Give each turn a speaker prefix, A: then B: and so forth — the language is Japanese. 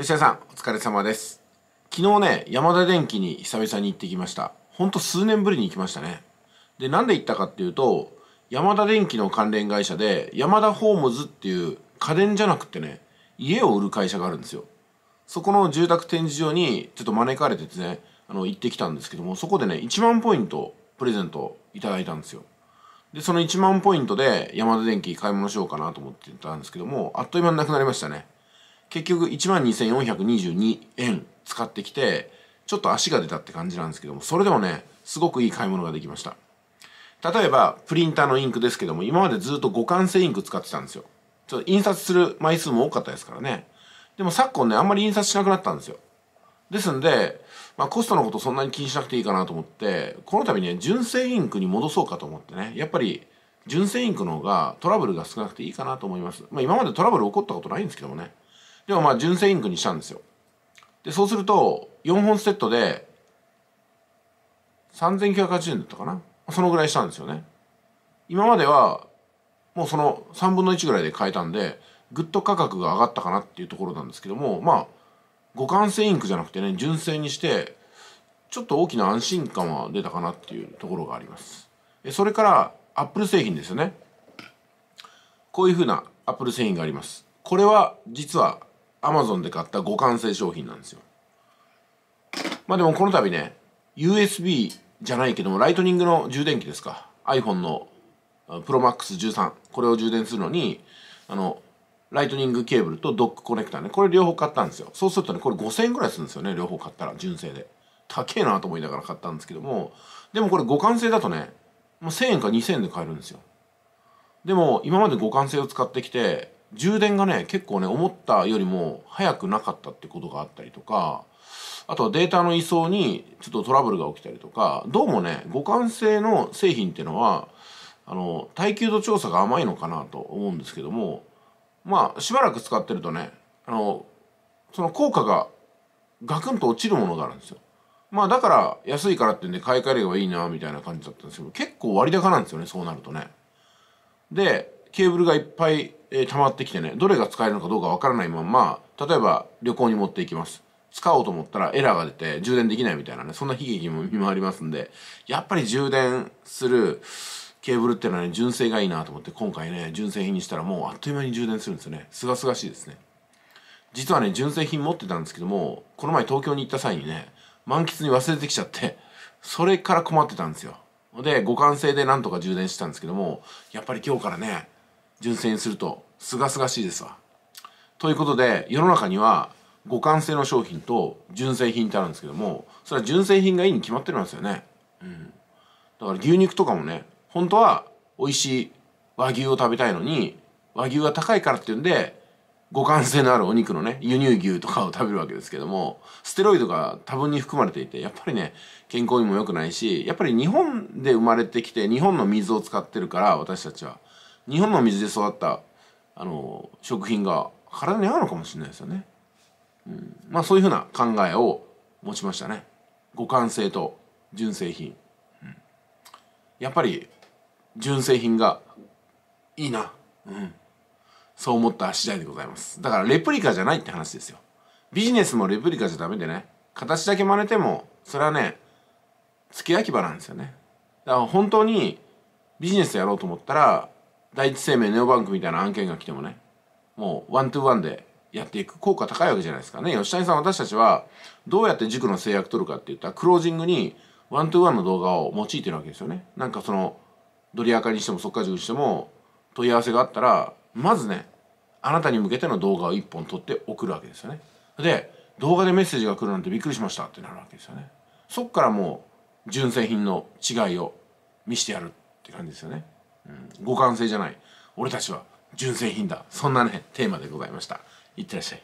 A: 吉田さん、お疲れ様です。昨日ね、山田電機に久々に行ってきました。ほんと数年ぶりに行きましたね。で、なんで行ったかっていうと、山田電機の関連会社で、山田ホームズっていう家電じゃなくてね、家を売る会社があるんですよ。そこの住宅展示場にちょっと招かれててね、あの、行ってきたんですけども、そこでね、1万ポイントプレゼントいただいたんですよ。で、その1万ポイントで山田電機買い物しようかなと思ってたんですけども、あっという間になくなりましたね。結局12,422円使ってきてちょっと足が出たって感じなんですけどもそれでもねすごくいい買い物ができました例えばプリンターのインクですけども今までずっと互換性インク使ってたんですよちょっと印刷する枚数も多かったですからねでも昨今ねあんまり印刷しなくなったんですよですんで、まあ、コストのことそんなに気にしなくていいかなと思ってこの度ね純正インクに戻そうかと思ってねやっぱり純正インクの方がトラブルが少なくていいかなと思いますまあ今までトラブル起こったことないんですけどもねでもまあ純正インクにしたんですよでそうすると4本セットで3980円だったかなそのぐらいしたんですよね今まではもうその3分の1ぐらいで買えたんでグッと価格が上がったかなっていうところなんですけどもまあ互換性インクじゃなくてね純正にしてちょっと大きな安心感は出たかなっていうところがありますそれからアップル製品ですよねこういうふうなアップル製品がありますこれは実はアマゾンで買った互換性商品なんですよまあでもこの度ね USB じゃないけどもライトニングの充電器ですか iPhone の ProMax13 これを充電するのにあのライトニングケーブルとドックコネクタねこれ両方買ったんですよそうするとねこれ5000円ぐらいするんですよね両方買ったら純正で高えなと思いながら買ったんですけどもでもこれ互換性だとねもう1000円か2000円で買えるんですよでも今まで互換性を使ってきて充電がね結構ね思ったよりも早くなかったってことがあったりとかあとはデータの移送にちょっとトラブルが起きたりとかどうもね互換性の製品っていうのはあの耐久度調査が甘いのかなと思うんですけどもまあしばらく使ってるとねあのその効果がガクンと落ちるものがあるんですよ。まあだから安いからってんで買い替えればいいなみたいな感じだったんですけど結構割高なんですよねそうなるとね。でケーブルがいっぱいえー、溜まってきてね、どれが使えるのかどうかわからないまんま、例えば旅行に持っていきます。使おうと思ったらエラーが出て充電できないみたいなね、そんな悲劇も見回りますんで、やっぱり充電するケーブルっていうのはね、純正がいいなと思って、今回ね、純正品にしたらもうあっという間に充電するんですよね。すがすがしいですね。実はね、純正品持ってたんですけども、この前東京に行った際にね、満喫に忘れてきちゃって、それから困ってたんですよ。で、互換性でなんとか充電したんですけども、やっぱり今日からね、純正にするとすがすがしいですわ。ということで世の中には互換性の商品と純正品ってあるんですけどもそれは純正品がいいに決まってるんですよね、うん、だから牛肉とかもね本当は美味しい和牛を食べたいのに和牛が高いからっていうんで互換性のあるお肉のね輸入牛とかを食べるわけですけどもステロイドが多分に含まれていてやっぱりね健康にも良くないしやっぱり日本で生まれてきて日本の水を使ってるから私たちは。日本の水で育ったあの食品が体に合うのかもしれないですよね。うん、まあそういうふうな考えを持ちましたね。互換性と純正品、うん、やっぱり純正品がいいな、うん、そう思った次第でございますだからレプリカじゃないって話ですよビジネスもレプリカじゃダメでね形だけ真似てもそれはね付け焼き場なんですよねだから本当にビジネスやろうと思ったら第一生命ネオバンクみたいな案件が来てもねもうワントゥーワンでやっていく効果高いわけじゃないですかね吉谷さん私たちはどうやって塾の制約取るかって言ったらクロージングにワントゥーワンの動画を用いてるわけですよねなんかそのドリアカにしても速化塾にしても問い合わせがあったらまずねあなたに向けての動画を1本撮って送るわけですよねで動画でメッセージが来るなんてびっくりしましたってなるわけですよねそっからもう純正品の違いを見してやるって感じですよね互換性じゃない俺たちは純正品だそんなねテーマでございましたいってらっしゃい